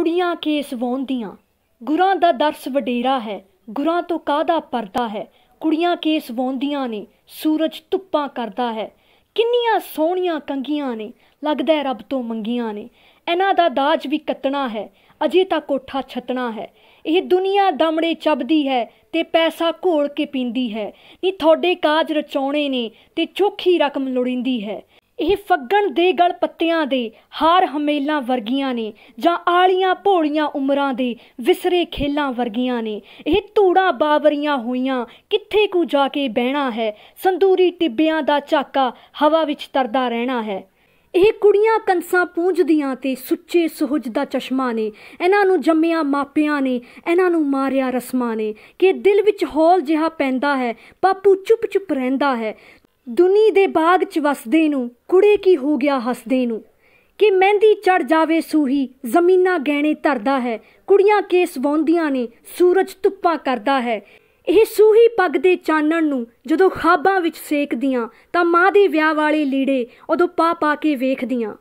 ਕੁੜੀਆਂ ਕੇਸ ਵੋਂਦੀਆਂ ਗੁਰਾਂ ਦਾ ਦਰਸ ਵਡੇਰਾ ਹੈ ਗੁਰਾਂ ਤੋਂ ਕਾਦਾ ਪਰਦਾ ਹੈ ਕੁੜੀਆਂ ਕੇਸ ਵੋਂਦੀਆਂ ਨੇ ਸੂਰਜ ਧੁੱਪਾਂ ਕਰਦਾ ਹੈ ਕਿੰਨੀਆਂ ਸੋਹਣੀਆਂ ਕੰਗੀਆਂ ਨੇ ਲੱਗਦਾ ਹੈ ਰੱਬ ਤੋਂ ਮੰਗੀਆਂ ਨੇ ਇਹਨਾਂ ਦਾ ਦਾਜ ਵੀ ਕੱਤਣਾ ਹੈ ਅਜੇ ਤਾਂ ਕੋਠਾ ਛੱਤਣਾ ਹੈ ਇਹ ਦੁਨੀਆ ਦਮੜੇ ਚੱਬਦੀ ਹੈ ਤੇ ਪੈਸਾ ਘੋਲ ਕੇ ਪੀਂਦੀ ਹੈ ਨੀ ਤੁਹਾਡੇ ਕਾਜ ਰਚਾਉਣੇ ਨੇ ਤੇ ਚੋਖੀ ਰਕਮ ਲੋੜਿੰਦੀ ਹੈ ਇਹ ਫੱਗਣ ਦੇ ਗਲ ਪੱਤਿਆਂ ਦੇ ਹਾਰ ਹਮੇਲਾਂ ਵਰਗੀਆਂ ਨੇ ਜਾਂ ਆਲੀਆਂ ਭੋਲੀਆਂ ਉਮਰਾਂ ਦੇ ਵਿਸਰੇ ਖੇਲਾਂ ਵਰਗੀਆਂ ਨੇ ਇਹ ਧੂੜਾਂ ਬਾਵਰੀਆਂ ਹੋਈਆਂ ਕਿੱਥੇ ਕੋ ਜਾ ਕੇ ਬਹਿਣਾ ਹੈ ਸੰਦੂਰੀ ਟਿੱਬਿਆਂ ਦਾ ਝਾਕਾ ਹਵਾ ਵਿੱਚ ਤਰਦਾ ਰਹਿਣਾ ਹੈ ਇਹ ਕੁੜੀਆਂ ਕੰਸਾਂ ਪੂੰਝਦੀਆਂ ਤੇ ਸੁੱਚੇ ਸੁਹਜ ਦਾ ਚਸ਼ਮਾ ਨੇ ਇਹਨਾਂ ਨੂੰ ਜੰਮਿਆਂ ਮਾਪਿਆਂ ਨੇ ਇਹਨਾਂ ਨੂੰ ਮਾਰਿਆ ਰਸਮਾਂ ਨੇ ਕਿ ਦਿਲ ਵਿੱਚ ਹੌਲ ਜਿਹਾ ਪੈਂਦਾ ਹੈ ਪਾਪੂ ਚੁੱਪ ਚੁੱਪ ਰਹਿੰਦਾ ਹੈ ਦੁਨੀ ਦੇ ਬਾਗ 'ਚ ਵਸਦੇ ਨੂੰ ਕੁੜੇ ਕੀ ਹੋ ਗਿਆ ਹੱਸਦੇ ਨੂੰ ਕਿ ਮਹਿੰਦੀ ਚੜ ਜਾਵੇ ਸੂਹੀ ਜ਼ਮੀਨਾ ਗਹਿਣੇ ਧਰਦਾ ਹੈ ਕੁੜੀਆਂ ਕੇਸ ਵੌਂਦੀਆਂ ਨੇ ਸੂਰਜ ਧੁੱਪਾ ਕਰਦਾ ਹੈ ਇਹ ਸੂਹੀ ਪੱਗ ਦੇ ਚਾਨਣ ਨੂੰ ਜਦੋਂ ਖਾਬਾਂ ਵਿੱਚ ਸੇਕਦੀਆਂ ਤਾਂ ਮਾਂ ਦੇ ਵਿਆਹ ਵਾਲੇ ਲੀੜੇ ਉਦੋਂ ਪਾ ਪਾ ਕੇ ਵੇਖਦੀਆਂ